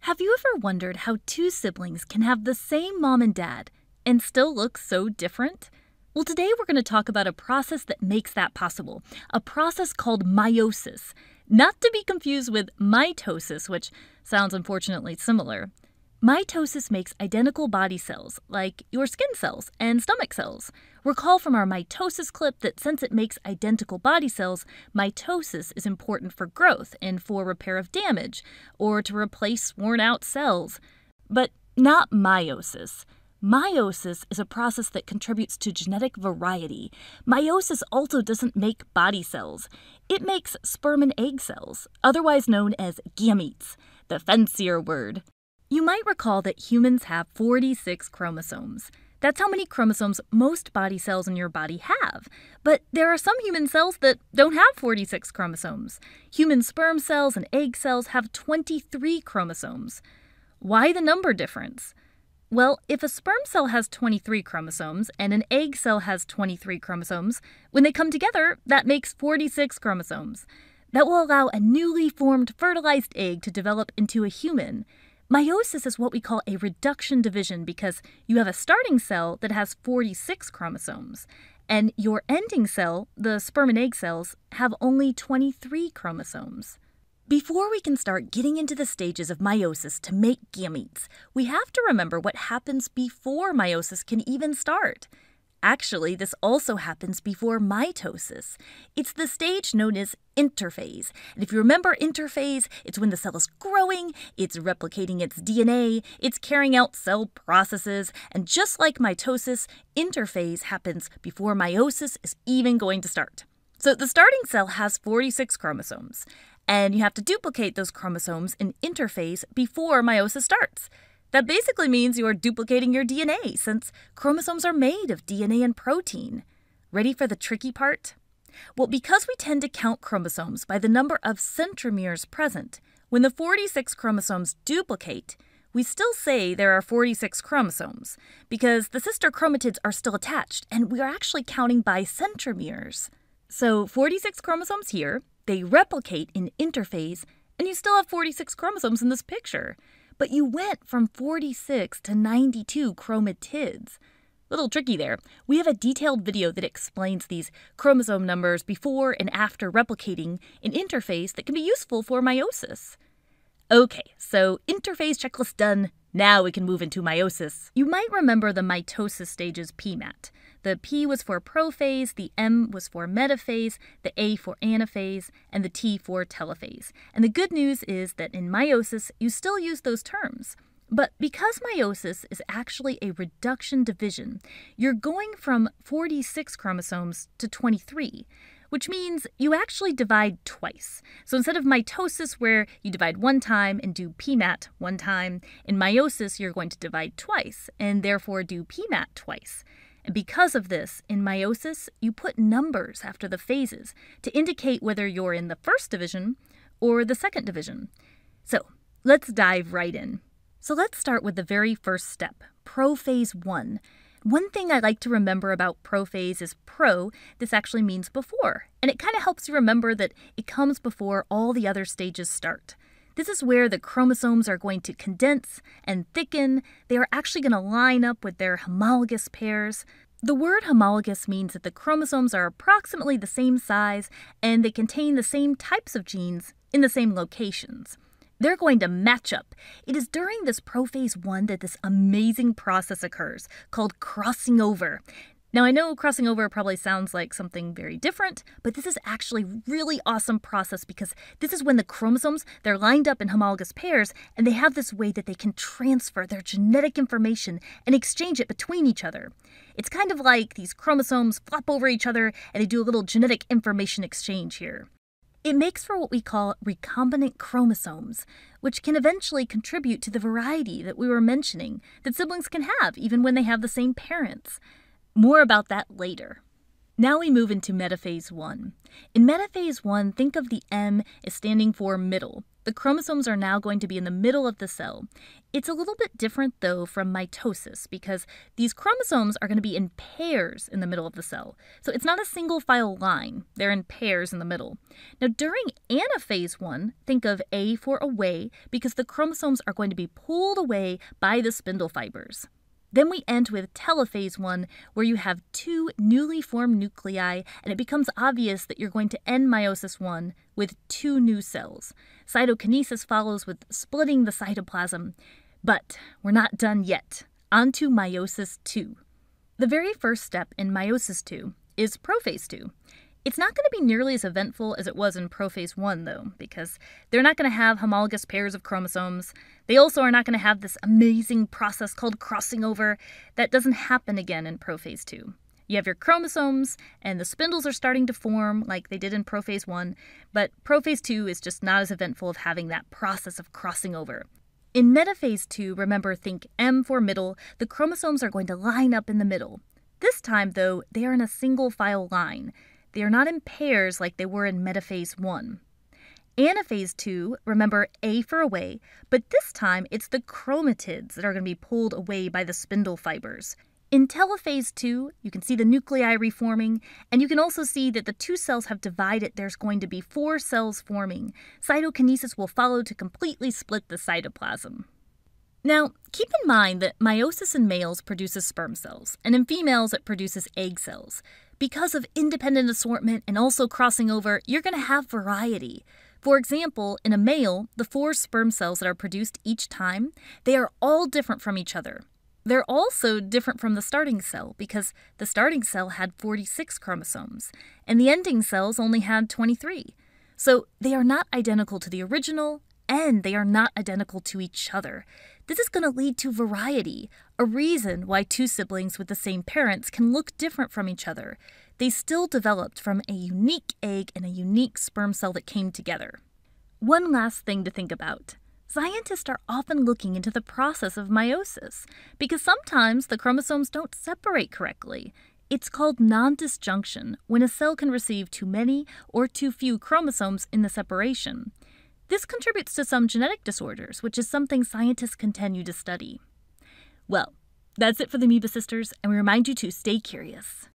Have you ever wondered how two siblings can have the same mom and dad and still look so different? Well, today we're going to talk about a process that makes that possible, a process called meiosis, not to be confused with mitosis, which sounds unfortunately similar. Mitosis makes identical body cells, like your skin cells and stomach cells. Recall from our mitosis clip that since it makes identical body cells, mitosis is important for growth and for repair of damage, or to replace worn out cells. But not meiosis. Meiosis is a process that contributes to genetic variety. Meiosis also doesn't make body cells. It makes sperm and egg cells, otherwise known as gametes, the fancier word. You might recall that humans have 46 chromosomes. That's how many chromosomes most body cells in your body have. But there are some human cells that don't have 46 chromosomes. Human sperm cells and egg cells have 23 chromosomes. Why the number difference? Well, if a sperm cell has 23 chromosomes and an egg cell has 23 chromosomes, when they come together, that makes 46 chromosomes. That will allow a newly formed fertilized egg to develop into a human. Meiosis is what we call a reduction division because you have a starting cell that has 46 chromosomes, and your ending cell, the sperm and egg cells, have only 23 chromosomes. Before we can start getting into the stages of meiosis to make gametes, we have to remember what happens before meiosis can even start. Actually, this also happens before mitosis. It's the stage known as interphase. And if you remember interphase, it's when the cell is growing, it's replicating its DNA, it's carrying out cell processes, and just like mitosis, interphase happens before meiosis is even going to start. So the starting cell has 46 chromosomes, and you have to duplicate those chromosomes in interphase before meiosis starts. That basically means you are duplicating your DNA, since chromosomes are made of DNA and protein. Ready for the tricky part? Well, because we tend to count chromosomes by the number of centromeres present, when the 46 chromosomes duplicate, we still say there are 46 chromosomes because the sister chromatids are still attached and we are actually counting by centromeres. So 46 chromosomes here, they replicate in interphase, and you still have 46 chromosomes in this picture. But you went from 46 to 92 chromatids. Little tricky there. We have a detailed video that explains these chromosome numbers before and after replicating an interphase that can be useful for meiosis. Okay, so interphase checklist done. Now we can move into meiosis. You might remember the mitosis stages PMAT. The P was for prophase, the M was for metaphase, the A for anaphase, and the T for telophase. And the good news is that in meiosis, you still use those terms. But because meiosis is actually a reduction division, you're going from 46 chromosomes to 23 which means you actually divide twice. So instead of mitosis, where you divide one time and do PMAT one time, in meiosis, you're going to divide twice and therefore do PMAT twice. And because of this, in meiosis, you put numbers after the phases to indicate whether you're in the first division or the second division. So let's dive right in. So let's start with the very first step, prophase 1, one thing I like to remember about prophase is pro, this actually means before, and it kind of helps you remember that it comes before all the other stages start. This is where the chromosomes are going to condense and thicken. They are actually going to line up with their homologous pairs. The word homologous means that the chromosomes are approximately the same size and they contain the same types of genes in the same locations. They're going to match up. It is during this prophase 1 that this amazing process occurs called crossing over. Now, I know crossing over probably sounds like something very different, but this is actually really awesome process because this is when the chromosomes, they're lined up in homologous pairs, and they have this way that they can transfer their genetic information and exchange it between each other. It's kind of like these chromosomes flop over each other and they do a little genetic information exchange here. It makes for what we call recombinant chromosomes, which can eventually contribute to the variety that we were mentioning that siblings can have even when they have the same parents. More about that later. Now we move into metaphase 1. In metaphase 1, think of the M as standing for middle. The chromosomes are now going to be in the middle of the cell. It's a little bit different, though, from mitosis because these chromosomes are going to be in pairs in the middle of the cell. So it's not a single file line, they're in pairs in the middle. Now, during anaphase one, think of A for away because the chromosomes are going to be pulled away by the spindle fibers. Then we end with telophase 1, where you have two newly formed nuclei, and it becomes obvious that you're going to end meiosis 1 with two new cells. Cytokinesis follows with splitting the cytoplasm. But we're not done yet. On to meiosis 2. The very first step in meiosis 2 is prophase 2. It's not going to be nearly as eventful as it was in prophase 1, though, because they're not going to have homologous pairs of chromosomes. They also are not going to have this amazing process called crossing over that doesn't happen again in prophase 2. You have your chromosomes, and the spindles are starting to form like they did in prophase 1, but prophase 2 is just not as eventful of having that process of crossing over. In metaphase 2, remember, think M for middle, the chromosomes are going to line up in the middle. This time, though, they are in a single file line. They are not in pairs like they were in metaphase 1. Anaphase 2, remember A for away, but this time it's the chromatids that are going to be pulled away by the spindle fibers. In telophase 2, you can see the nuclei reforming, and you can also see that the two cells have divided. There's going to be four cells forming. Cytokinesis will follow to completely split the cytoplasm. Now, keep in mind that meiosis in males produces sperm cells, and in females it produces egg cells. Because of independent assortment and also crossing over, you're going to have variety. For example, in a male, the four sperm cells that are produced each time, they are all different from each other. They're also different from the starting cell because the starting cell had 46 chromosomes and the ending cells only had 23. So they are not identical to the original and they are not identical to each other. This is going to lead to variety, a reason why two siblings with the same parents can look different from each other. They still developed from a unique egg and a unique sperm cell that came together. One last thing to think about. Scientists are often looking into the process of meiosis because sometimes the chromosomes don't separate correctly. It's called non disjunction when a cell can receive too many or too few chromosomes in the separation. This contributes to some genetic disorders, which is something scientists continue to study. Well, that's it for the Amoeba Sisters, and we remind you to stay curious.